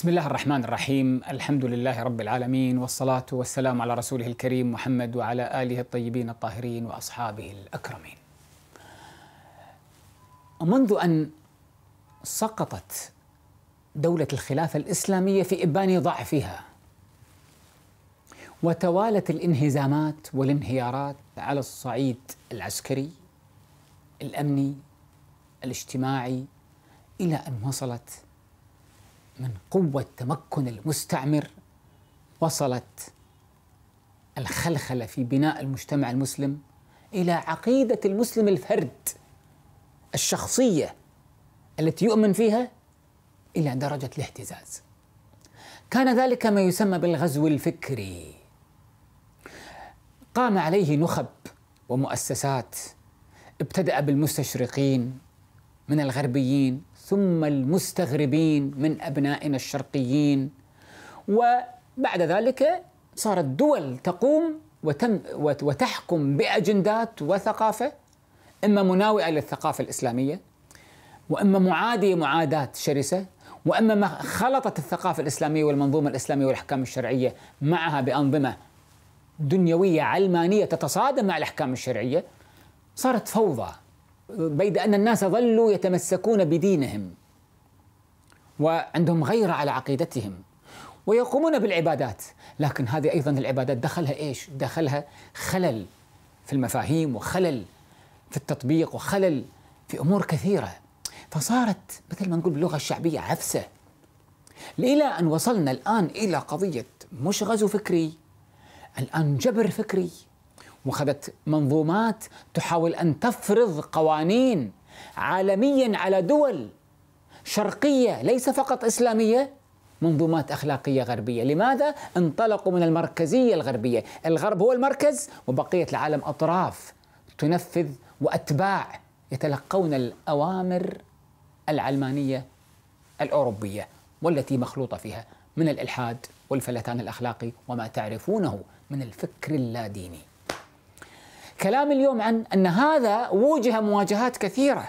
بسم الله الرحمن الرحيم الحمد لله رب العالمين والصلاة والسلام على رسوله الكريم محمد وعلى آله الطيبين الطاهرين وأصحابه الأكرمين منذ أن سقطت دولة الخلافة الإسلامية في إبان ضعفها وتوالت الانهزامات والانهيارات على الصعيد العسكري الأمني الاجتماعي إلى أن وصلت من قوة تمكن المستعمر وصلت الخلخلة في بناء المجتمع المسلم إلى عقيدة المسلم الفرد الشخصية التي يؤمن فيها إلى درجة الاهتزاز كان ذلك ما يسمى بالغزو الفكري قام عليه نخب ومؤسسات ابتدأ بالمستشرقين من الغربيين ثم المستغربين من ابنائنا الشرقيين وبعد ذلك صارت دول تقوم وتم وتحكم باجندات وثقافه اما مناوئه للثقافه الاسلاميه واما معاديه معاداه شرسه واما خلطت الثقافه الاسلاميه والمنظومه الاسلاميه والاحكام الشرعيه معها بانظمه دنيويه علمانيه تتصادم مع الاحكام الشرعيه صارت فوضى بيد أن الناس ظلوا يتمسكون بدينهم وعندهم غيرة على عقيدتهم ويقومون بالعبادات لكن هذه أيضا العبادات دخلها إيش؟ دخلها خلل في المفاهيم وخلل في التطبيق وخلل في أمور كثيرة فصارت مثل ما نقول باللغة الشعبية عفسة إلى أن وصلنا الآن إلى قضية مش غزو فكري الآن جبر فكري وخذت منظومات تحاول ان تفرض قوانين عالميا على دول شرقيه ليس فقط اسلاميه منظومات اخلاقيه غربيه، لماذا؟ انطلقوا من المركزيه الغربيه، الغرب هو المركز وبقيه العالم اطراف تنفذ واتباع يتلقون الاوامر العلمانيه الاوروبيه والتي مخلوطه فيها من الالحاد والفلتان الاخلاقي وما تعرفونه من الفكر اللاديني. كلام اليوم عن أن هذا وجه مواجهات كثيرة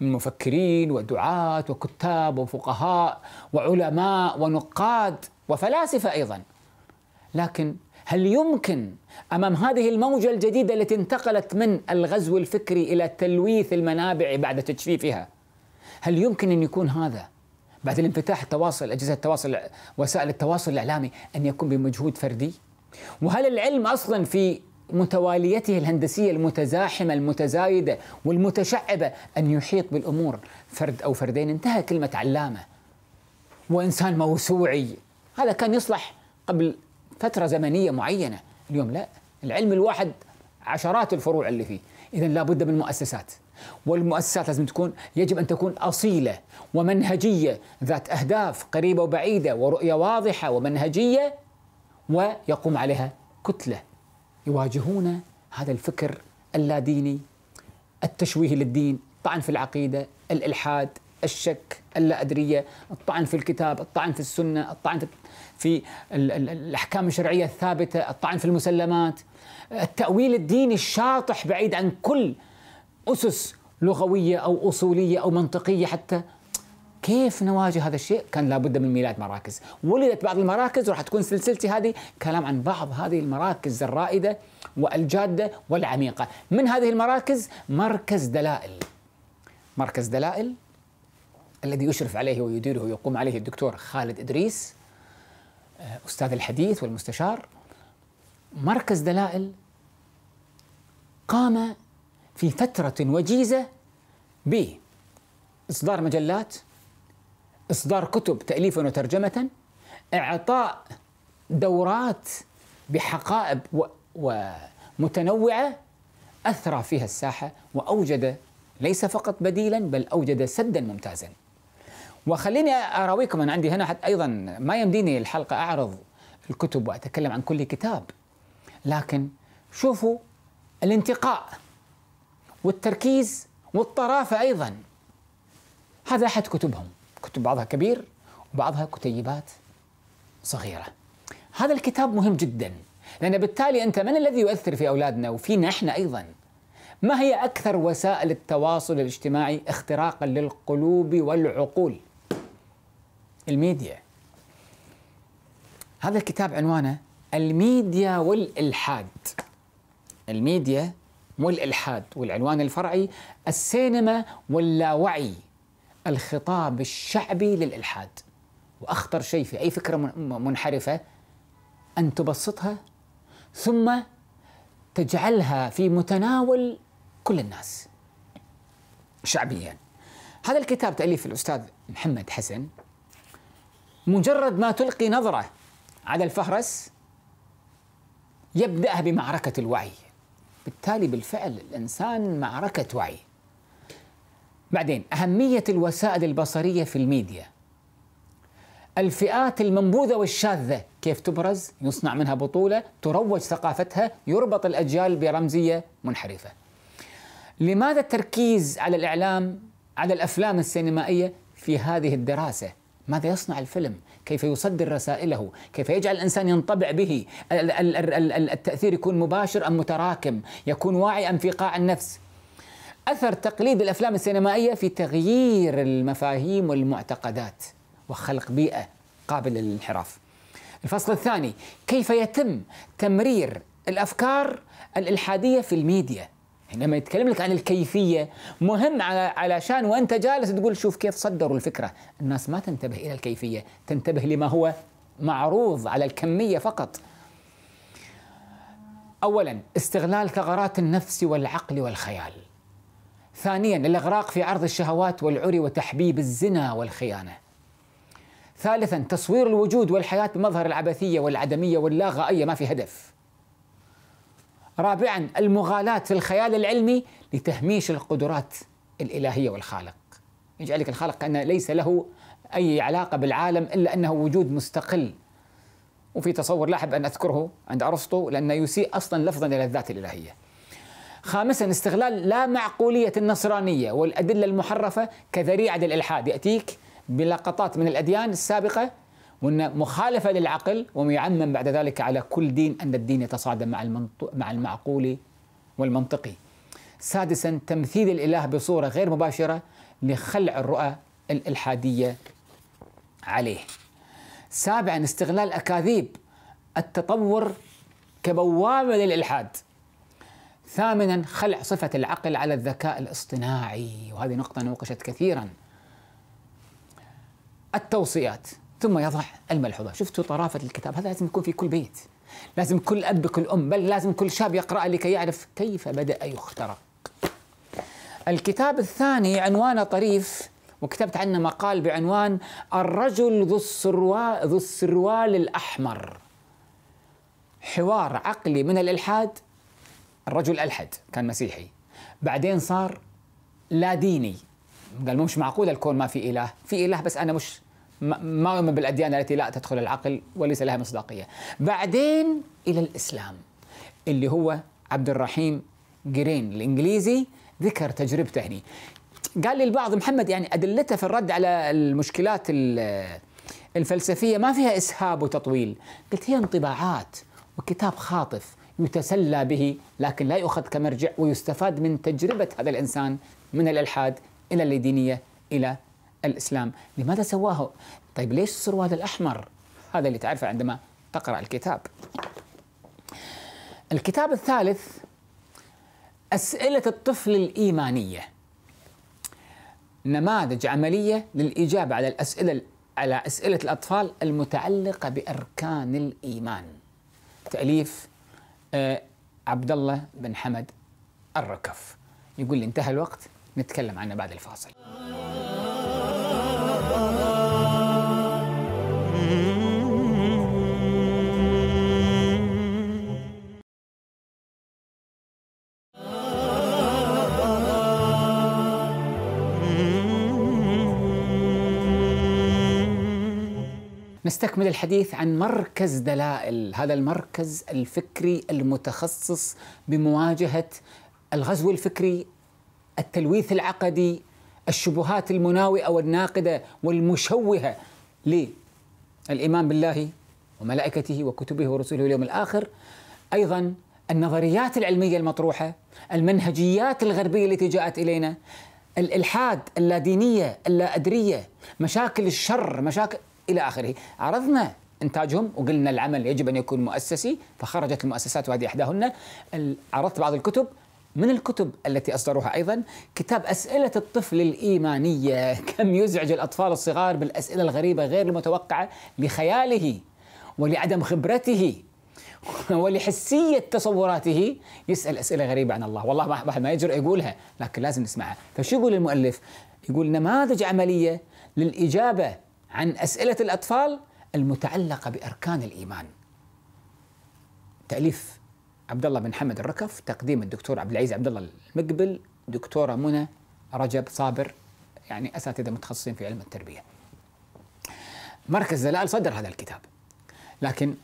من مفكرين ودعاة وكتاب وفقهاء وعلماء ونقاد وفلاسفة أيضا لكن هل يمكن امام هذه الموجه الجديده التي انتقلت من الغزو الفكري الى تلويث المنابع بعد تجفيفها هل يمكن ان يكون هذا بعد الانفتاح التواصل اجهزه التواصل وسائل التواصل الاعلامي ان يكون بمجهود فردي؟ وهل العلم اصلا في متواليته الهندسيه المتزاحمه المتزايده والمتشعبه ان يحيط بالامور فرد او فردين انتهى كلمه علامه وانسان موسوعي هذا كان يصلح قبل فتره زمنيه معينه اليوم لا العلم الواحد عشرات الفروع اللي فيه اذا لابد من مؤسسات والمؤسسات لازم تكون يجب ان تكون اصيله ومنهجيه ذات اهداف قريبه وبعيده ورؤيه واضحه ومنهجيه ويقوم عليها كتله يواجهون هذا الفكر اللاديني التشويه للدين الطعن في العقيدة الإلحاد الشك اللا أدرية الطعن في الكتاب الطعن في السنة الطعن في الأحكام الشرعية الثابتة الطعن في المسلمات التأويل الديني الشاطح بعيد عن كل أسس لغوية أو أصولية أو منطقية حتى كيف نواجه هذا الشيء كان لابد من ميلاد مراكز ولدت بعض المراكز وراح تكون سلسلتي هذه كلام عن بعض هذه المراكز الرائدة والجادة والعميقة من هذه المراكز مركز دلائل مركز دلائل الذي يشرف عليه ويديره ويقوم عليه الدكتور خالد إدريس آه، أستاذ الحديث والمستشار مركز دلائل قام في فترة وجيزة ب اصدار مجلات إصدار كتب تأليفا وترجمة إعطاء دورات بحقائب ومتنوعة أثرى فيها الساحة وأوجد ليس فقط بديلا بل أوجد سدا ممتازا وخليني أراويكم أنا عندي هنا حتى أيضا ما يمديني الحلقة أعرض الكتب وأتكلم عن كل كتاب لكن شوفوا الانتقاء والتركيز والطرافة أيضا هذا أحد كتبهم كتب بعضها كبير وبعضها كتيبات صغيرة هذا الكتاب مهم جدا لأن بالتالي أنت من الذي يؤثر في أولادنا وفينا إحنا أيضا ما هي أكثر وسائل التواصل الاجتماعي اختراقا للقلوب والعقول الميديا هذا الكتاب عنوانه الميديا والإلحاد الميديا والإلحاد والعنوان الفرعي السينما واللاوعي الخطاب الشعبي للإلحاد وأخطر شيء في أي فكرة منحرفة أن تبسطها ثم تجعلها في متناول كل الناس شعبيا هذا الكتاب تأليف الأستاذ محمد حسن مجرد ما تلقي نظرة على الفهرس يبدأها بمعركة الوعي بالتالي بالفعل الإنسان معركة وعي بعدين أهمية الوسائل البصرية في الميديا الفئات المنبوذة والشاذة كيف تبرز يصنع منها بطولة تروج ثقافتها يربط الأجيال برمزية منحرفة لماذا التركيز على الإعلام على الأفلام السينمائية في هذه الدراسة ماذا يصنع الفيلم كيف يصدر رسائله كيف يجعل الإنسان ينطبع به التأثير يكون مباشر أم متراكم يكون واعي أم في قاع النفس أثر تقليد الأفلام السينمائية في تغيير المفاهيم والمعتقدات وخلق بيئة قابلة للانحراف الفصل الثاني كيف يتم تمرير الأفكار الإلحادية في الميديا يعني لما يتكلم لك عن الكيفية مهم علشان وأنت جالس تقول شوف كيف صدروا الفكرة الناس ما تنتبه إلى الكيفية تنتبه لما هو معروض على الكمية فقط أولا استغلال ثغرات النفس والعقل والخيال ثانيا الاغراق في عرض الشهوات والعري وتحبيب الزنا والخيانه ثالثا تصوير الوجود والحياه بمظهر العبثيه والعدميه واللا غائية ما في هدف رابعا المغالاة في الخيال العلمي لتهميش القدرات الإلهية والخالق يجعلك الخالق كأنه ليس له أي علاقة بالعالم إلا أنه وجود مستقل وفي تصور لاحب أن أذكره عند أرسطو لأنه يسيء أصلا لفظا إلى الذات الإلهية خامسا استغلال لا معقولية النصرانية والأدلة المحرفة كذريعة للإلحاد يأتيك بلقطات من الأديان السابقة وأن مخالفة للعقل ويعمم بعد ذلك على كل دين أن الدين يتصادم مع, مع المعقول والمنطقي سادسا تمثيل الإله بصورة غير مباشرة لخلع الرؤى الإلحادية عليه سابعا استغلال أكاذيب التطور كبوابة للإلحاد ثامنا خلع صفة العقل على الذكاء الاصطناعي وهذه نقطة نوقشت كثيرا التوصيات ثم يضع الملحوظة شفتوا طرافة الكتاب هذا لازم يكون في كل بيت لازم كل أب كل أم بل لازم كل شاب يقرأ لكي يعرف كيف بدأ يخترق الكتاب الثاني عنوانه طريف وكتبت عنه مقال بعنوان الرجل ذو السروال ذو السروال الأحمر حوار عقلي من الإلحاد الرجل ألحد كان مسيحي بعدين صار لا ديني قال مش معقول الكون ما في إله في إله بس أنا مش ما اؤمن بالأديان التي لا تدخل العقل وليس لها مصداقية بعدين إلى الإسلام اللي هو عبد الرحيم جرين الإنجليزي ذكر تجربته هنا قال لي البعض محمد يعني أدلته في الرد على المشكلات الفلسفية ما فيها إسهاب وتطويل قلت هي انطباعات وكتاب خاطف يتسلى به لكن لا يؤخذ كمرجع ويستفاد من تجربة هذا الإنسان من الإلحاد إلى الدينية إلى الإسلام لماذا سواه؟ طيب ليش السروال الأحمر؟ هذا اللي تعرفه عندما تقرأ الكتاب الكتاب الثالث أسئلة الطفل الإيمانية نماذج عملية للإجابة على الأسئلة على أسئلة الأطفال المتعلقة بأركان الإيمان تأليف آه، عبد الله بن حمد الركف يقول لي انتهى الوقت نتكلم عنه بعد الفاصل نستكمل الحديث عن مركز دلائل هذا المركز الفكري المتخصص بمواجهة الغزو الفكري التلويث العقدي الشبهات المناوئة والناقدة والمشوهة للإيمان بالله وملائكته وكتبه ورسله اليوم الآخر أيضا النظريات العلمية المطروحة المنهجيات الغربية التي جاءت إلينا الإلحاد اللادينية اللاأدرية مشاكل الشر مشاكل إلى آخره عرضنا انتاجهم وقلنا العمل يجب ان يكون مؤسسي فخرجت المؤسسات وهذه احداهن عرضت بعض الكتب من الكتب التي اصدروها ايضا كتاب اسئله الطفل الايمانيه كم يزعج الاطفال الصغار بالاسئله الغريبه غير المتوقعه لخياله ولعدم خبرته ولحسية تصوراته يسأل أسئلة غريبة عن الله والله ما, ما يجرؤ يقولها لكن لازم نسمعها فشو يقول المؤلف يقول نماذج عملية للإجابة عن اسئله الاطفال المتعلقه باركان الايمان. تاليف عبد الله بن حمد الركف، تقديم الدكتور عبد العزيز عبد الله المقبل، دكتوره منى رجب صابر يعني اساتذه متخصصين في علم التربيه. مركز زلال صدر هذا الكتاب. لكن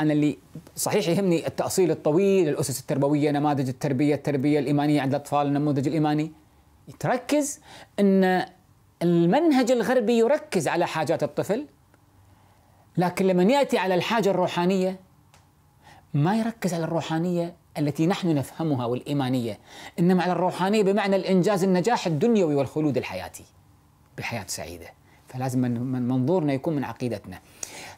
انا اللي صحيح يهمني التاصيل الطويل الاسس التربويه نماذج التربيه التربيه الايمانيه عند الاطفال النموذج الايماني تركز ان المنهج الغربي يركز على حاجات الطفل لكن لمن ياتي على الحاجه الروحانيه ما يركز على الروحانيه التي نحن نفهمها والايمانيه انما على الروحانيه بمعنى الانجاز النجاح الدنيوي والخلود الحياتي بحياه سعيده فلازم من منظورنا يكون من عقيدتنا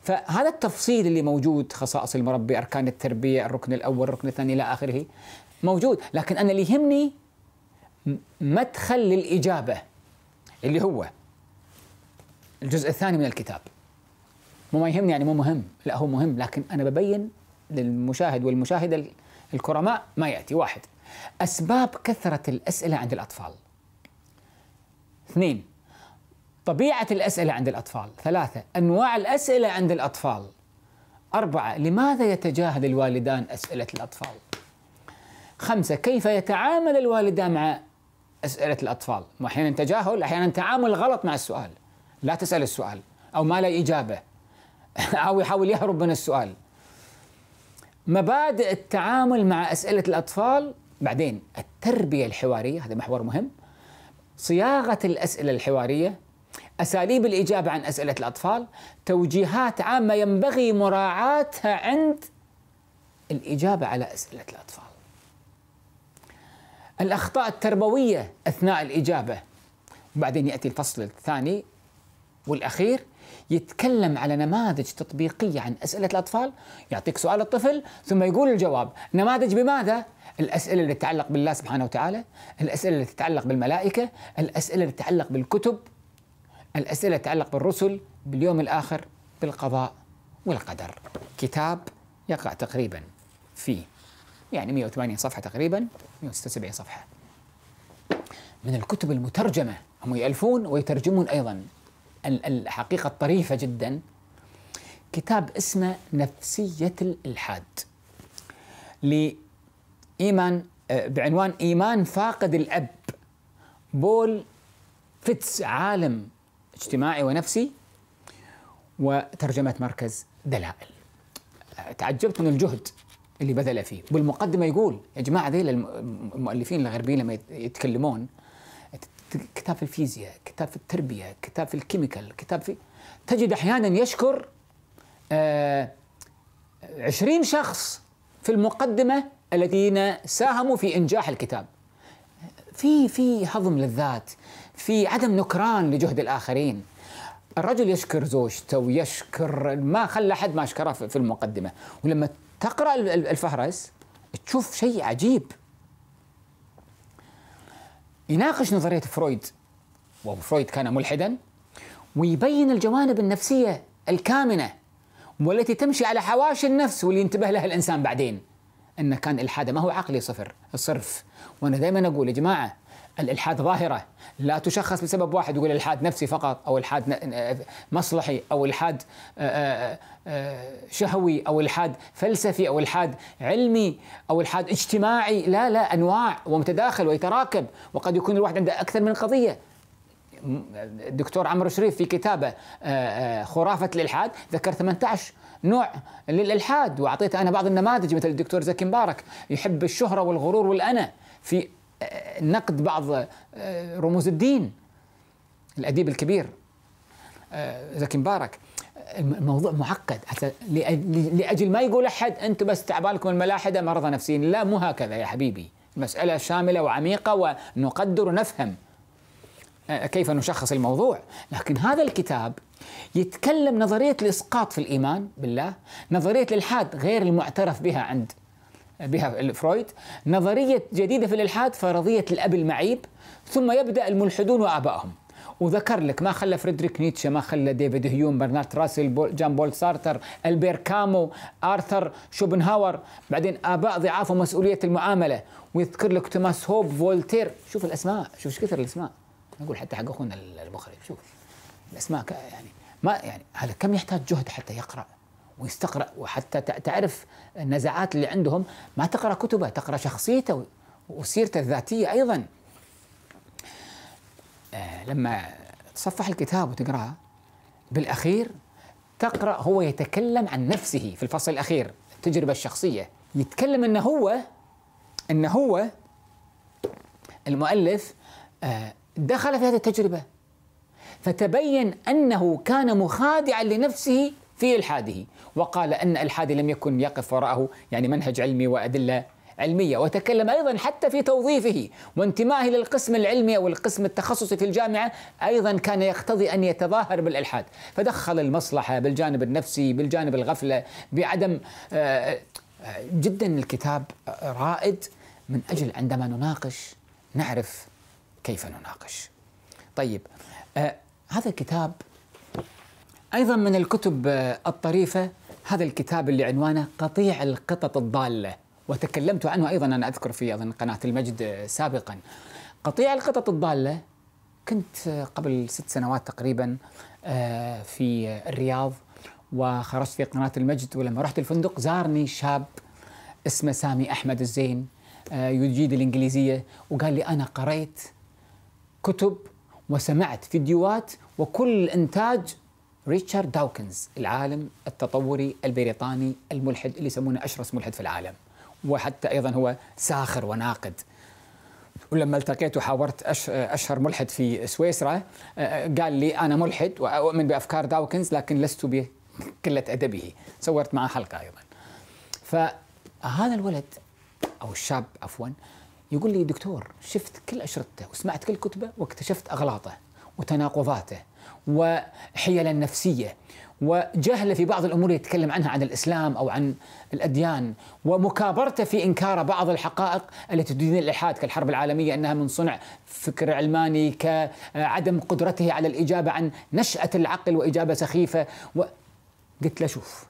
فهذا التفصيل اللي موجود خصائص المربي اركان التربيه الركن الاول الركن الثاني الى اخره موجود لكن انا اللي يهمني مدخل للاجابه اللي هو الجزء الثاني من الكتاب مو ما يهمني يعني مو مهم لا هو مهم لكن أنا ببين للمشاهد والمشاهدة الكرماء ما يأتي واحد أسباب كثرة الأسئلة عند الأطفال اثنين طبيعة الأسئلة عند الأطفال ثلاثة أنواع الأسئلة عند الأطفال أربعة لماذا يتجاهل الوالدان أسئلة الأطفال خمسة كيف يتعامل الوالدان مع اسئله الاطفال، واحيانا تجاهل، احيانا تعامل غلط مع السؤال. لا تسال السؤال او ما له اجابه او يحاول يهرب من السؤال. مبادئ التعامل مع اسئله الاطفال، بعدين التربيه الحواريه هذا محور مهم. صياغه الاسئله الحواريه، اساليب الاجابه عن اسئله الاطفال، توجيهات عامه ينبغي مراعاتها عند الاجابه على اسئله الاطفال. الأخطاء التربوية أثناء الإجابة وبعدين يأتي الفصل الثاني والأخير يتكلم على نماذج تطبيقية عن أسئلة الأطفال يعطيك سؤال الطفل ثم يقول الجواب نماذج بماذا؟ الأسئلة اللي تتعلق بالله سبحانه وتعالى الأسئلة اللي تتعلق بالملائكة الأسئلة اللي تتعلق بالكتب الأسئلة اللي تتعلق بالرسل باليوم الآخر بالقضاء والقدر كتاب يقع تقريبا في يعني 108 صفحة تقريبا 176 صفحة من الكتب المترجمة هم يألفون ويترجمون أيضا الحقيقة الطريفة جدا كتاب اسمه نفسية الإلحاد لإيمان آه، بعنوان إيمان فاقد الأب بول فتس عالم اجتماعي ونفسي وترجمة مركز دلائل تعجبت من الجهد اللي بذل فيه بالمقدمة يقول يا جماعة ذي المؤلفين الغربيين لما يتكلمون كتاب في الفيزياء كتاب في التربية كتاب في الكيميكال كتاب في تجد أحيانا يشكر آه، عشرين شخص في المقدمة الذين ساهموا في إنجاح الكتاب في في هضم للذات في عدم نكران لجهد الآخرين الرجل يشكر زوجته ويشكر ما خلى حد ما شكره في المقدمه ولما تقرا الفهرس تشوف شيء عجيب يناقش نظريه فرويد وفرويد كان ملحدا ويبين الجوانب النفسيه الكامنه والتي تمشي على حواشي النفس واللي ينتبه لها الانسان بعدين انه كان الحاده ما هو عقلي صفر صرف وانا دائما اقول يا جماعه الالحاد ظاهره لا تشخص بسبب واحد يقول الحاد نفسي فقط او الحاد مصلحي او الحاد آه، آه، آه، شهوي او الحاد فلسفي او الحاد علمي او الحاد اجتماعي لا لا انواع ومتداخل ويتراكب وقد يكون الواحد عنده اكثر من قضيه الدكتور عمرو شريف في كتابه خرافه الالحاد ذكر 18 نوع للالحاد واعطيته انا بعض النماذج مثل الدكتور زكي مبارك يحب الشهره والغرور والانا في نقد بعض آه، رموز الدين الأديب الكبير آه، زكي مبارك الموضوع معقد حتى لأجل ما يقول أحد أنتم بس تعبالكم الملاحدة مرضى نفسيين لا مو هكذا يا حبيبي المسألة شاملة وعميقة ونقدر ونفهم آه، كيف نشخص الموضوع لكن هذا الكتاب يتكلم نظرية الإسقاط في الإيمان بالله نظرية الإلحاد غير المعترف بها عند بها فرويد نظرية جديدة في الإلحاد فرضية الأب المعيب ثم يبدأ الملحدون وآبائهم وذكر لك ما خلى فريدريك نيتشه ما خلى ديفيد هيوم برنارد راسل بول جان بول سارتر البير كامو آرثر شوبنهاور بعدين آباء ضعاف ومسؤولية المعاملة ويذكر لك توماس هوب فولتير شوف الأسماء شوف ايش كثر الأسماء نقول حتى حق أخونا المخرج شوف الأسماء يعني ما يعني هذا كم يحتاج جهد حتى يقرأ ويستقرأ وحتى تعرف النزاعات اللي عندهم ما تقرأ كتبه تقرأ شخصيته وسيرته الذاتية أيضا آه، لما تصفح الكتاب وتقرأه بالأخير تقرأ هو يتكلم عن نفسه في الفصل الأخير التجربة الشخصية يتكلم أنه هو أنه هو المؤلف آه، دخل في هذه التجربة فتبين أنه كان مخادعا لنفسه في إلحاده وقال أن إلحادي لم يكن يقف وراءه يعني منهج علمي وأدلة علمية وتكلم أيضا حتى في توظيفه وانتمائه للقسم العلمي أو القسم التخصصي في الجامعة أيضا كان يقتضي أن يتظاهر بالإلحاد فدخل المصلحة بالجانب النفسي بالجانب الغفلة بعدم آه، جدا الكتاب رائد من أجل عندما نناقش نعرف كيف نناقش طيب آه، هذا الكتاب أيضا من الكتب آه، الطريفة هذا الكتاب اللي عنوانه قطيع القطط الضالة وتكلمت عنه أيضا أنا أذكر في أظن قناة المجد آه، سابقا قطيع القطط الضالة كنت آه، قبل ست سنوات تقريبا في الرياض وخرجت في قناة المجد ولما رحت الفندق زارني شاب اسمه سامي أحمد الزين يجيد الإنجليزية وقال لي أنا قريت كتب وسمعت فيديوهات وكل إنتاج ريتشارد داوكنز العالم التطوري البريطاني الملحد اللي يسمونه أشرس ملحد في العالم وحتى أيضا هو ساخر وناقد ولما التقيت وحاورت اشهر ملحد في سويسرا آه، آه، قال لي انا ملحد واؤمن بافكار داوكنز لكن لست بقله ادبه صورت معه حلقه ايضا فهذا الولد او الشاب عفوا يقول لي دكتور شفت كل اشرطته وسمعت كل كتبه واكتشفت اغلاطه وتناقضاته وحيلا نفسيه وجهله في بعض الامور يتكلم عنها عن الاسلام او عن الاديان ومكابرته في انكار بعض الحقائق التي تدين الالحاد كالحرب العالميه انها من صنع فكر علماني كعدم قدرته على الاجابه عن نشاه العقل واجابه سخيفه و... قلت له شوف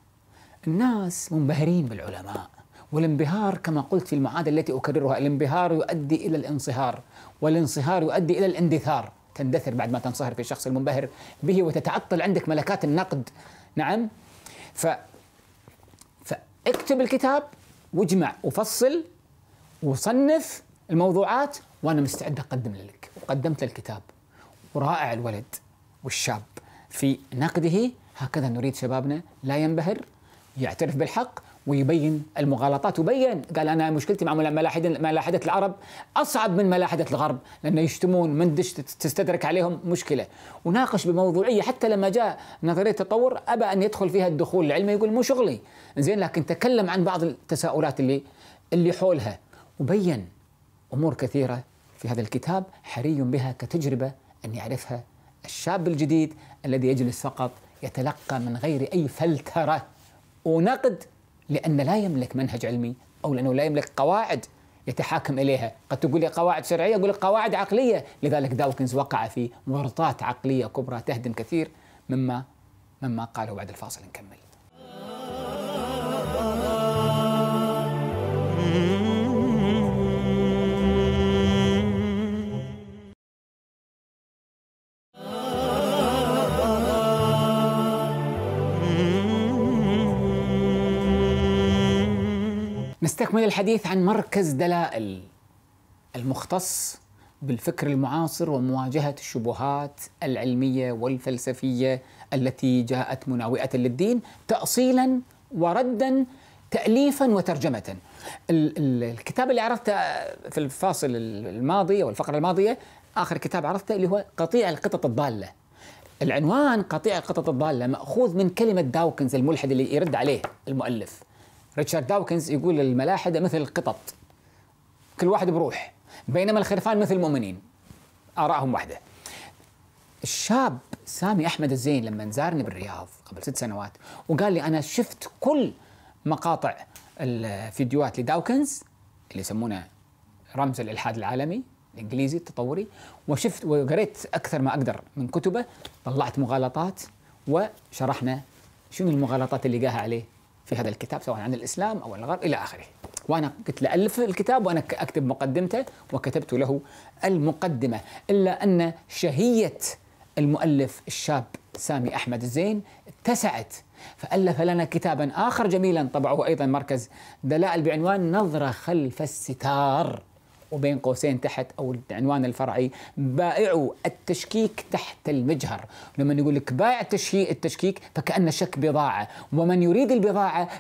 الناس منبهرين بالعلماء والانبهار كما قلت في المعادله التي اكررها الانبهار يؤدي الى الانصهار والانصهار يؤدي الى الاندثار تندثر بعد ما تنصهر في الشخص المنبهر به وتتعطل عندك ملكات النقد نعم ف فاكتب الكتاب واجمع وفصل وصنف الموضوعات وانا مستعد اقدم لك وقدمت الكتاب ورائع الولد والشاب في نقده هكذا نريد شبابنا لا ينبهر يعترف بالحق ويبين المغالطات وبين قال انا مشكلتي مع ملاحده العرب اصعب من ملاحده الغرب لانه يشتمون دش تستدرك عليهم مشكله وناقش بموضوعيه حتى لما جاء نظريه التطور ابى ان يدخل فيها الدخول العلمي يقول مو شغلي زين لكن تكلم عن بعض التساؤلات اللي اللي حولها وبين امور كثيره في هذا الكتاب حري بها كتجربه ان يعرفها الشاب الجديد الذي يجلس فقط يتلقى من غير اي فلتره ونقد لأنه لا يملك منهج علمي أو لأنه لا يملك قواعد يتحاكم اليها، قد تقول لي قواعد شرعيه، اقول لي قواعد عقليه، لذلك داوكنز وقع في ورطات عقليه كبرى تهدم كثير مما مما قاله بعد الفاصل نكمل. نستكمل الحديث عن مركز دلائل المختص بالفكر المعاصر ومواجهه الشبهات العلميه والفلسفيه التي جاءت مناوئه للدين تاصيلا وردا تاليفا وترجمه. الكتاب اللي عرفته في الفاصل الماضي او الفقره الماضيه اخر كتاب عرفته اللي هو قطيع القطط الضاله. العنوان قطيع القطط الضاله ماخوذ من كلمه داوكنز الملحد اللي يرد عليه المؤلف. ريتشارد داوكنز يقول الملاحده مثل القطط كل واحد بروح بينما الخرفان مثل المؤمنين آرائهم واحده الشاب سامي احمد الزين لما زارني بالرياض قبل ست سنوات وقال لي انا شفت كل مقاطع الفيديوهات لداوكنز اللي يسمونه رمز الالحاد العالمي الانجليزي التطوري وشفت وقريت اكثر ما اقدر من كتبه طلعت مغالطات وشرحنا شنو المغالطات اللي لقاها عليه في هذا الكتاب سواء عن الاسلام او الغرب الى اخره. وانا له الف الكتاب وانا اكتب مقدمته وكتبت له المقدمه الا ان شهيه المؤلف الشاب سامي احمد الزين اتسعت فالف لنا كتابا اخر جميلا طبعه ايضا مركز دلائل بعنوان نظره خلف الستار. وبين قوسين تحت او العنوان الفرعي بائعوا التشكيك تحت المجهر لما يقول لك بائع التشكيك فكان شك بضاعه ومن يريد البضاعه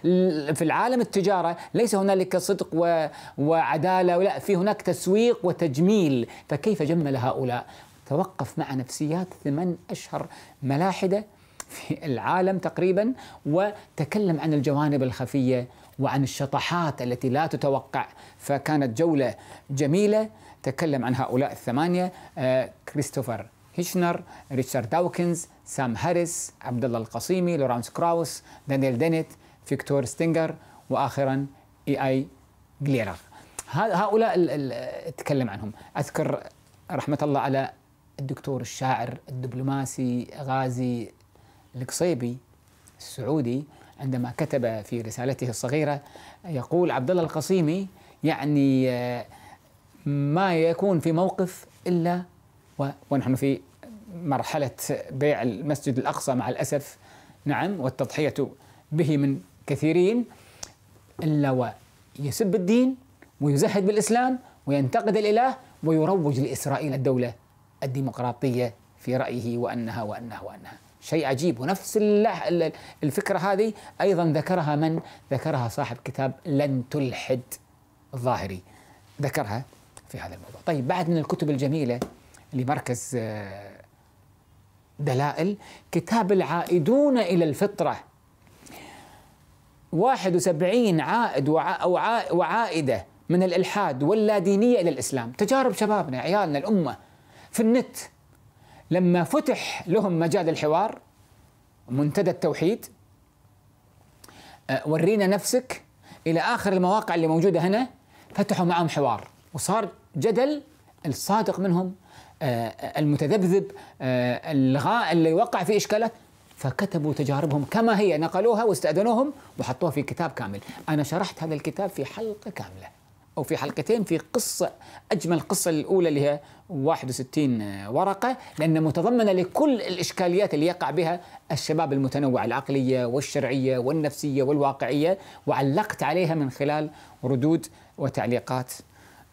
في العالم التجاره ليس هنالك صدق و... وعداله ولا في هناك تسويق وتجميل فكيف جمل هؤلاء توقف مع نفسيات ثمان اشهر ملاحده في العالم تقريبا وتكلم عن الجوانب الخفيه وعن الشطحات التي لا تتوقع فكانت جولة جميلة تكلم عن هؤلاء الثمانية آه، كريستوفر هيشنر ريتشارد داوكنز سام هاريس عبد الله القصيمي لورانس كراوس دانيل دينيت فيكتور ستينجر واخرا اي اي جليرر هؤلاء تكلم عنهم اذكر رحمه الله على الدكتور الشاعر الدبلوماسي غازي القصيبي السعودي عندما كتب في رسالته الصغيرة يقول عبد الله القصيمي يعني آه، ما يكون في موقف إلا ونحن في مرحلة بيع المسجد الأقصى مع الأسف نعم والتضحية به من كثيرين إلا ويسب الدين ويزهد بالإسلام وينتقد الإله ويروج لإسرائيل الدولة الديمقراطية في رأيه وأنها وأنها وأنها شيء عجيب ونفس الفكرة هذه أيضا ذكرها من ذكرها صاحب كتاب لن تلحد الظاهري ذكرها في هذا الموضوع طيب بعد من الكتب الجميلة لمركز آه، دلائل كتاب العائدون إلى الفطرة 71 عائد وعائدة من الإلحاد واللادينية إلى الإسلام تجارب شبابنا عيالنا الأمة في النت لما فتح لهم مجال الحوار منتدى التوحيد آه، ورينا نفسك الى اخر المواقع اللي موجوده هنا فتحوا معهم حوار وصار جدل الصادق منهم آه، آه، المتذبذب الغاء اللي وقع في اشكالات فكتبوا تجاربهم كما هي نقلوها واستأذنوهم وحطوها في كتاب كامل أنا شرحت هذا الكتاب في حلقة كاملة أو في حلقتين في قصة أجمل قصة الأولى اللي هي 61 ورقة لأن متضمنة لكل الإشكاليات اللي يقع بها الشباب المتنوع العقلية والشرعية والنفسية والواقعية وعلقت عليها من خلال ردود وتعليقات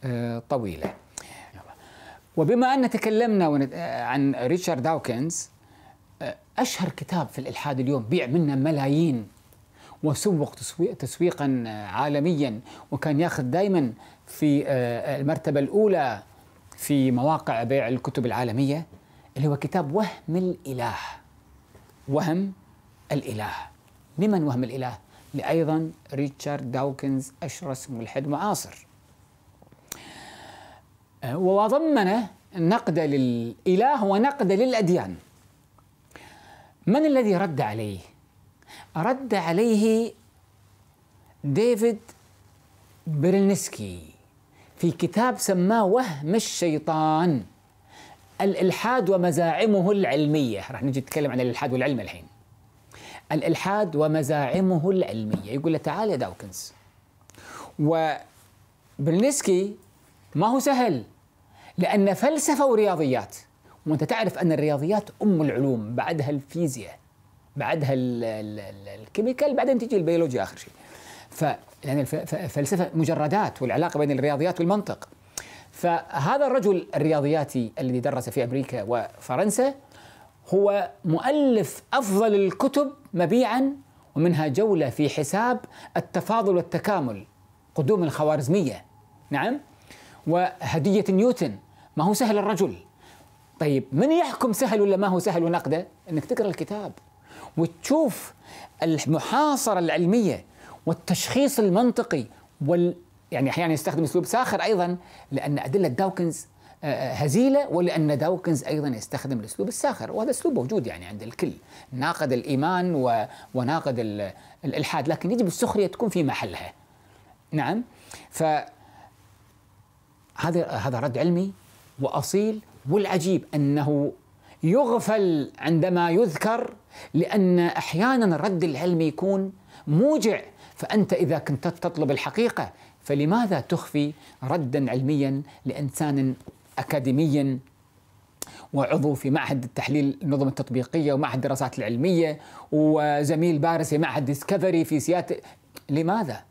آه، طويلة وبما أن تكلمنا آه، عن ريتشارد داوكنز آه، أشهر كتاب في الإلحاد اليوم بيع منه ملايين وسوق تسويق تسويقا آه، عالميا وكان ياخذ دائما في آه، المرتبة الأولى في مواقع بيع الكتب العالمية اللي هو كتاب وهم الإله وهم الإله لمن وهم الإله؟ لأيضا ريتشارد داوكنز أشرس ملحد معاصر آه، وضمن نقد للإله ونقد للأديان من الذي رد عليه؟ رد عليه ديفيد برلنسكي في كتاب سماه وهم الشيطان الإلحاد ومزاعمه العلمية راح نجي نتكلم عن الإلحاد والعلم الحين الإلحاد ومزاعمه العلمية يقول له تعال يا داوكنز وبرلنسكي ما هو سهل لأن فلسفة ورياضيات وأنت تعرف أن الرياضيات أم العلوم بعدها الفيزياء بعدها الكيميكال بعدين تجي البيولوجيا اخر شيء ف يعني الفلسفه مجردات والعلاقه بين الرياضيات والمنطق فهذا الرجل الرياضياتي الذي درس في امريكا وفرنسا هو مؤلف افضل الكتب مبيعا ومنها جوله في حساب التفاضل والتكامل قدوم الخوارزميه نعم وهديه نيوتن ما هو سهل الرجل طيب من يحكم سهل ولا ما هو سهل ونقده انك تقرا الكتاب وتشوف المحاصرة العلمية والتشخيص المنطقي وال يعني أحيانا يستخدم أسلوب ساخر أيضا لأن أدلة داوكنز آه، آه، هزيلة ولأن داوكنز أيضا يستخدم الأسلوب الساخر وهذا أسلوب موجود يعني عند الكل ناقد الإيمان و... وناقد ال... الإلحاد لكن يجب السخرية تكون في محلها نعم ف هذا هذا رد علمي واصيل والعجيب انه يغفل عندما يذكر لأن أحيانا الرد العلمي يكون موجع فأنت إذا كنت تطلب الحقيقة فلماذا تخفي ردا علميا لإنسان اكاديمي وعضو في معهد التحليل النظم التطبيقية ومعهد الدراسات العلمية وزميل بارز في معهد ديسكفري في سياسة لماذا؟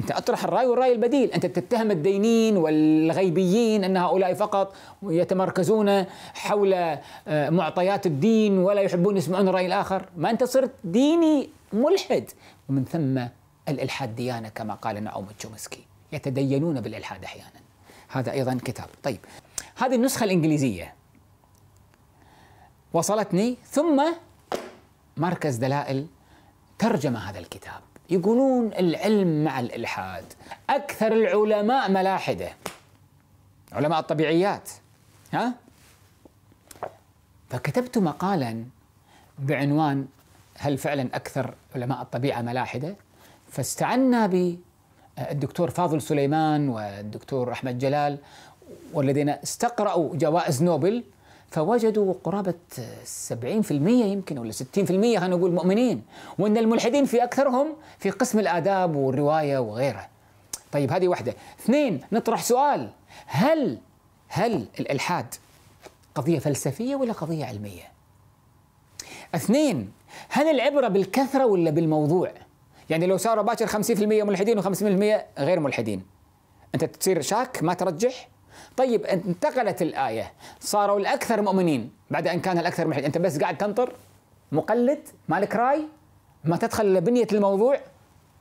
أنت أطرح الرأي والرأي البديل أنت تتهم الدينين والغيبيين أن هؤلاء فقط يتمركزون حول آه، معطيات الدين ولا يحبون يسمعون الرأي الآخر ما أنت صرت ديني ملحد ومن ثم الإلحاد ديانة كما قال نعوم تشومسكي يتدينون بالإلحاد أحيانا هذا أيضا كتاب طيب هذه النسخة الإنجليزية وصلتني ثم مركز دلائل ترجم هذا الكتاب يقولون العلم مع الإلحاد أكثر العلماء ملاحدة علماء الطبيعيات ها فكتبت مقالا بعنوان هل فعلا أكثر علماء الطبيعة ملاحدة فاستعنا بالدكتور آه، فاضل سليمان والدكتور أحمد جلال والذين استقرأوا جوائز نوبل فوجدوا قرابة 70% يمكن ولا 60% خلينا نقول مؤمنين وأن الملحدين في أكثرهم في قسم الآداب والرواية وغيرها طيب هذه واحدة اثنين نطرح سؤال هل هل الإلحاد قضية فلسفية ولا قضية علمية اثنين هل العبرة بالكثرة ولا بالموضوع يعني لو صار باكر 50% ملحدين و50% غير ملحدين انت تصير شاك ما ترجح طيب انتقلت الآية صاروا الأكثر مؤمنين بعد أن كان الأكثر ملحد أنت بس قاعد تنطر مقلد مالك راي ما تدخل بنية الموضوع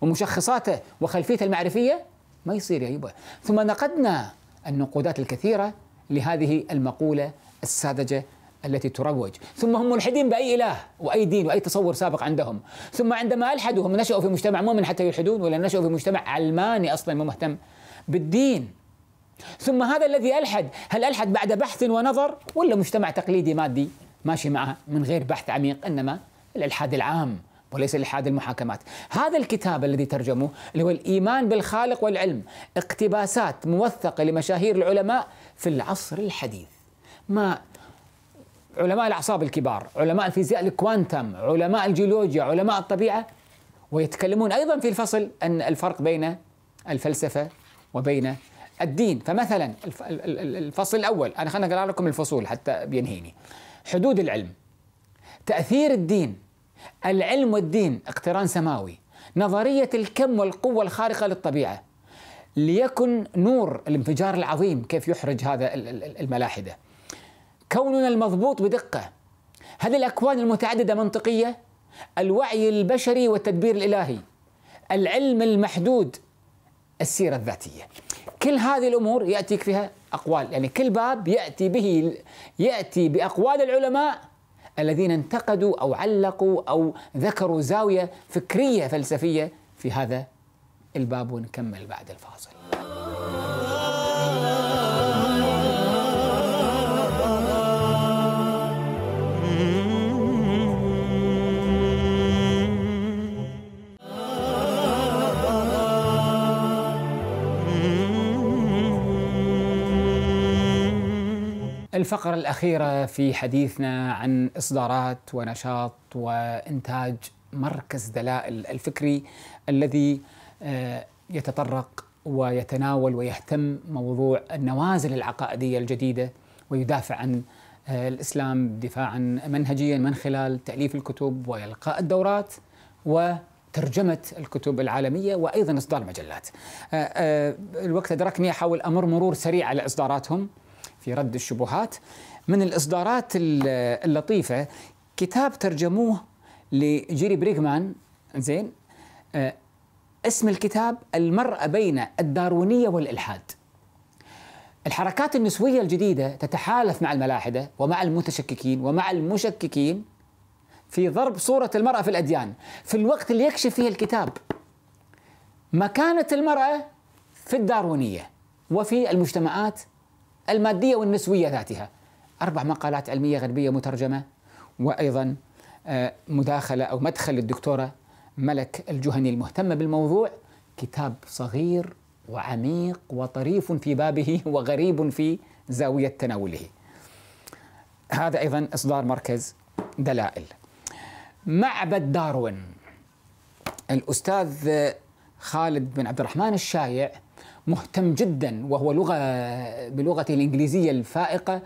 ومشخصاته وخلفيته المعرفية ما يصير يا يبا ثم نقدنا النقودات الكثيرة لهذه المقولة الساذجة التي تروج ثم هم ملحدين بأي إله وأي دين وأي تصور سابق عندهم ثم عندما ألحدوا هم نشأوا في مجتمع مؤمن حتى يلحدون ولا نشأوا في مجتمع علماني أصلا مو مهتم بالدين ثم هذا الذي ألحد هل ألحد بعد بحث ونظر ولا مجتمع تقليدي مادي ماشي معه من غير بحث عميق إنما الإلحاد العام وليس الإلحاد المحاكمات هذا الكتاب الذي ترجمه اللي هو الإيمان بالخالق والعلم اقتباسات موثقة لمشاهير العلماء في العصر الحديث ما علماء الأعصاب الكبار علماء الفيزياء الكوانتم علماء الجيولوجيا علماء الطبيعة ويتكلمون أيضا في الفصل أن الفرق بين الفلسفة وبين الدين فمثلا الفصل الأول أنا خلنا أقرأ لكم الفصول حتى بينهيني حدود العلم تأثير الدين العلم والدين اقتران سماوي نظرية الكم والقوة الخارقة للطبيعة ليكن نور الانفجار العظيم كيف يحرج هذا الملاحدة كوننا المضبوط بدقة هل الأكوان المتعددة منطقية الوعي البشري والتدبير الإلهي العلم المحدود السيرة الذاتية كل هذه الامور ياتيك فيها اقوال يعني كل باب ياتي به ياتي باقوال العلماء الذين انتقدوا او علقوا او ذكروا زاويه فكريه فلسفيه في هذا الباب ونكمل بعد الفاصل. الفقرة الأخيرة في حديثنا عن إصدارات ونشاط وإنتاج مركز دلائل الفكري الذي آه، يتطرق ويتناول ويهتم موضوع النوازل العقائدية الجديدة ويدافع عن آه، الإسلام دفاعا منهجيا من خلال تأليف الكتب وإلقاء الدورات و ترجمة الكتب العالمية وأيضا إصدار مجلات آه، الوقت أدركني أحاول أمر مرور سريع على إصداراتهم في رد الشبهات من الإصدارات اللطيفة كتاب ترجموه لجيري بريغمان زين آه اسم الكتاب المرأة بين الداروينية والإلحاد الحركات النسوية الجديدة تتحالف مع الملاحدة ومع المتشككين ومع المشككين في ضرب صورة المرأة في الأديان في الوقت اللي يكشف فيه الكتاب مكانة المرأة في الداروينية وفي المجتمعات المادية والنسوية ذاتها أربع مقالات علمية غربية مترجمة وأيضا آه، مداخلة أو مدخل الدكتورة ملك الجهني المهتمة بالموضوع كتاب صغير وعميق وطريف في بابه وغريب في زاوية تناوله هذا أيضا إصدار مركز دلائل معبد داروين الأستاذ خالد بن عبد الرحمن الشايع مهتم جدا وهو لغه بلغته الانجليزيه الفائقه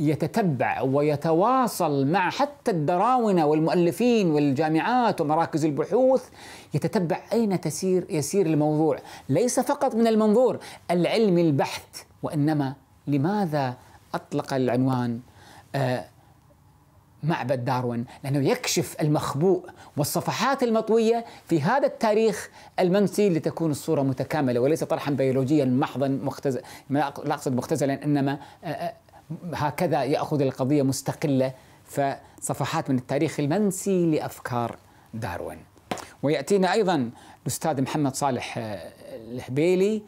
يتتبع ويتواصل مع حتى الدراونه والمؤلفين والجامعات ومراكز البحوث يتتبع اين تسير يسير الموضوع ليس فقط من المنظور العلمي البحث وانما لماذا اطلق العنوان آه معبد داروين لأنه يكشف المخبوء والصفحات المطوية في هذا التاريخ المنسي لتكون الصورة متكاملة وليس طرحا بيولوجيا محضا مختزل لا أقصد مختزلا إنما هكذا يأخذ القضية مستقلة فصفحات من التاريخ المنسي لأفكار داروين ويأتينا أيضا الأستاذ محمد صالح الحبيلي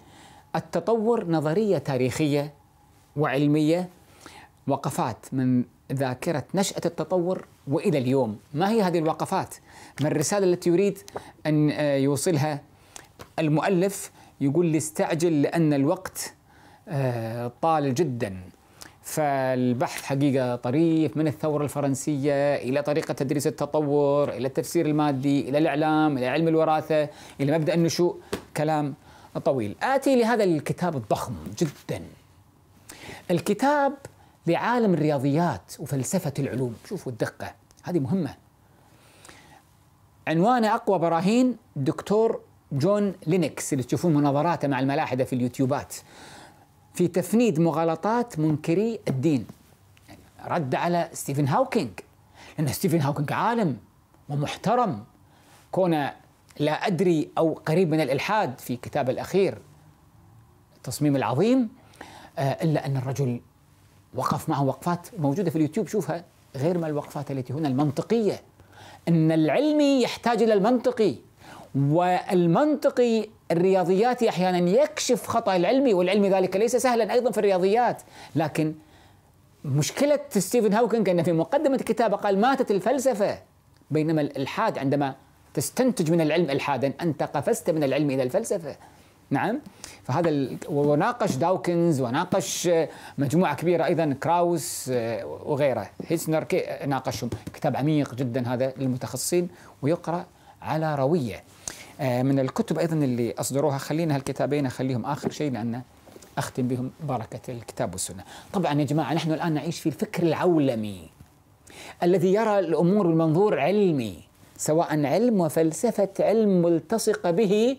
التطور نظرية تاريخية وعلمية وقفات من ذاكرة نشأة التطور وإلى اليوم ما هي هذه الوقفات ما الرسالة التي يريد أن آه، يوصلها المؤلف يقول لي استعجل لأن الوقت آه، طال جدا فالبحث حقيقة طريف من الثورة الفرنسية إلى طريقة تدريس التطور إلى التفسير المادي إلى الإعلام إلى علم الوراثة إلى مبدأ النشوء كلام طويل آتي لهذا الكتاب الضخم جدا الكتاب لعالم الرياضيات وفلسفة العلوم شوفوا الدقة هذه مهمة عنوانه أقوى براهين دكتور جون لينكس اللي تشوفون مناظراته مع الملاحدة في اليوتيوبات في تفنيد مغالطات منكري الدين يعني رد على ستيفن هاوكينج لأن ستيفن هاوكينج عالم ومحترم كونه لا أدري أو قريب من الإلحاد في كتاب الأخير التصميم العظيم آه، إلا أن الرجل وقف معه وقفات موجودة في اليوتيوب شوفها غير ما الوقفات التي هنا المنطقية أن العلمي يحتاج إلى المنطقي والمنطقي الرياضياتي أحيانا يكشف خطأ العلمي والعلمي ذلك ليس سهلا أيضا في الرياضيات لكن مشكلة ستيفن هوكينج أن في مقدمة كتابه قال ماتت الفلسفة بينما الإلحاد عندما تستنتج من العلم إلحادا أنت قفزت من العلم إلى الفلسفة نعم فهذا وناقش داوكنز وناقش آه، مجموعه كبيره ايضا كراوس آه، وغيره هيسنر كي ناقشهم كتاب عميق جدا هذا للمتخصصين ويقرا على رويه آه، من الكتب ايضا اللي اصدروها خلينا هالكتابين اخليهم اخر شيء لان اختم بهم بركه الكتاب والسنه. طبعا يا جماعه نحن الان نعيش في الفكر العولمي الذي يرى الامور بمنظور علمي سواء علم وفلسفه علم ملتصقه به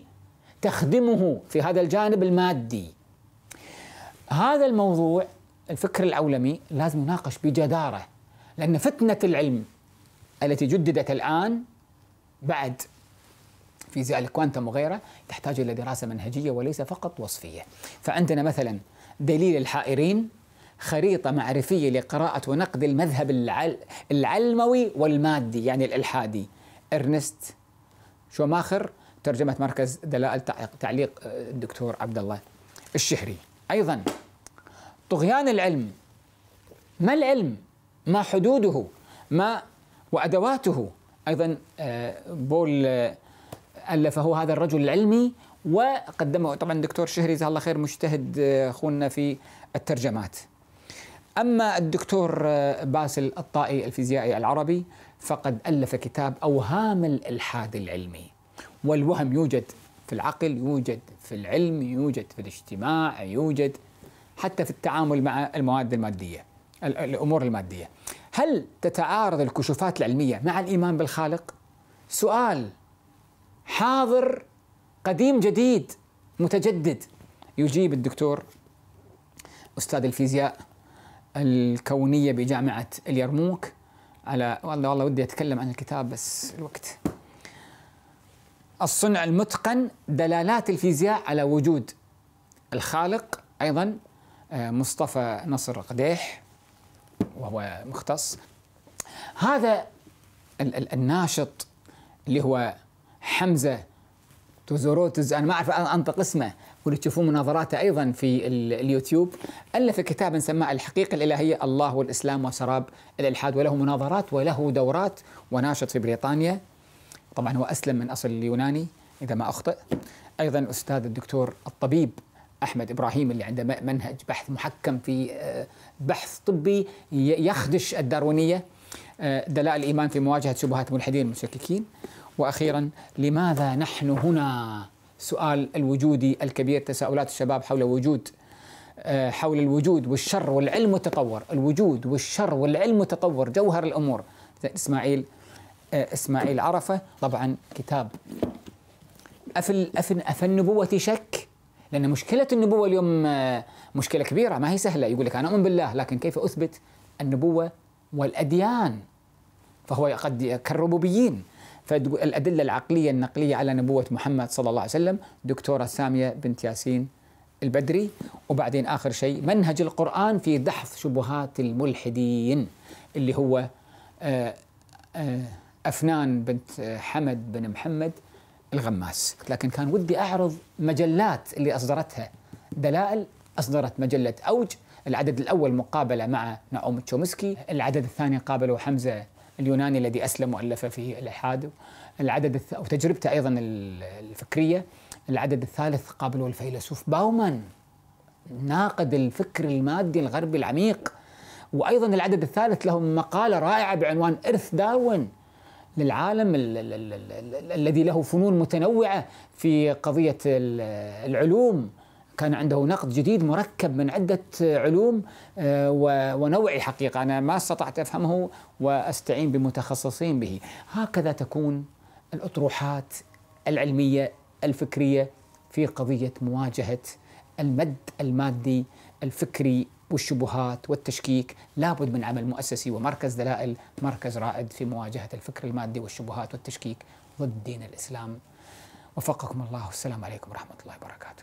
تخدمه في هذا الجانب المادي هذا الموضوع الفكر العولمي لازم يناقش بجدارة لأن فتنة العلم التي جددت الآن بعد فيزياء الكوانتم وغيره تحتاج إلى دراسة منهجية وليس فقط وصفية فعندنا مثلا دليل الحائرين خريطة معرفية لقراءة ونقد المذهب العلموي والمادي يعني الإلحادي إرنست شوماخر ترجمه مركز دلائل تعليق آه، الدكتور عبد الله الشهري ايضا طغيان العلم ما العلم ما حدوده ما وادواته ايضا آه، بول آه، الفه هذا الرجل العلمي وقدمه طبعا الدكتور شهري جزاه الله خير مجتهد اخونا في الترجمات اما الدكتور باسل الطائي الفيزيائي العربي فقد الف كتاب اوهام الالحاد العلمي والوهم يوجد في العقل يوجد في العلم يوجد في الاجتماع يوجد حتى في التعامل مع المواد الماديه الامور الماديه هل تتعارض الكشوفات العلميه مع الايمان بالخالق سؤال حاضر قديم جديد متجدد يجيب الدكتور استاذ الفيزياء الكونيه بجامعه اليرموك على والله والله ودي اتكلم عن الكتاب بس الوقت الصنع المتقن دلالات الفيزياء على وجود الخالق ايضا آه، مصطفى نصر قديح وهو مختص هذا الناشط اللي هو حمزه توزوروتز انا ما اعرف انطق اسمه واللي تشوفون مناظراته ايضا في اليوتيوب الف كتابا سماه الحقيقه الالهيه الله والاسلام وسراب الالحاد وله مناظرات وله دورات وناشط في بريطانيا طبعا هو أسلم من أصل اليوناني إذا ما أخطئ أيضا أستاذ الدكتور الطبيب أحمد إبراهيم اللي عنده منهج بحث محكم في آه، بحث طبي يخدش الداروينية آه، دلائل الإيمان في مواجهة شبهات الملحدين المشككين وأخيرا لماذا نحن هنا سؤال الوجودي الكبير تساؤلات الشباب حول وجود آه، حول الوجود والشر والعلم والتطور الوجود والشر والعلم والتطور جوهر الأمور إسماعيل إسماعيل عرفة طبعا كتاب أفل أفن النبوه شك لأن مشكلة النبوة اليوم آه، مشكلة كبيرة ما هي سهلة يقول لك أنا أؤمن بالله لكن كيف أثبت النبوة والأديان فهو قد كالربوبيين فالأدلة العقلية النقلية على نبوة محمد صلى الله عليه وسلم دكتورة سامية بنت ياسين البدري وبعدين آخر شيء منهج القرآن في دحض شبهات الملحدين اللي هو آآ آه، آآ آه، أفنان بنت حمد بن محمد الغماس لكن كان ودي أعرض مجلات اللي أصدرتها دلائل أصدرت مجلة أوج العدد الأول مقابلة مع نعوم تشومسكي العدد الثاني قابله حمزة اليوناني الذي أسلم وألف فيه الإلحاد العدد الث... وتجربته أيضا الفكرية العدد الثالث قابله الفيلسوف باومان ناقد الفكر المادي الغربي العميق وأيضا العدد الثالث لهم مقالة رائعة بعنوان إرث داروين للعالم الذي له فنون متنوعه في قضيه العلوم كان عنده نقد جديد مركب من عدة علوم آه، ونوعي حقيقة أنا ما استطعت أفهمه وأستعين بمتخصصين به هكذا تكون الأطروحات العلمية الفكرية في قضية مواجهة المد المادي الفكري والشبهات والتشكيك لابد من عمل مؤسسي ومركز دلائل مركز رائد في مواجهة الفكر المادي والشبهات والتشكيك ضد دين الإسلام وفقكم الله والسلام عليكم ورحمة الله وبركاته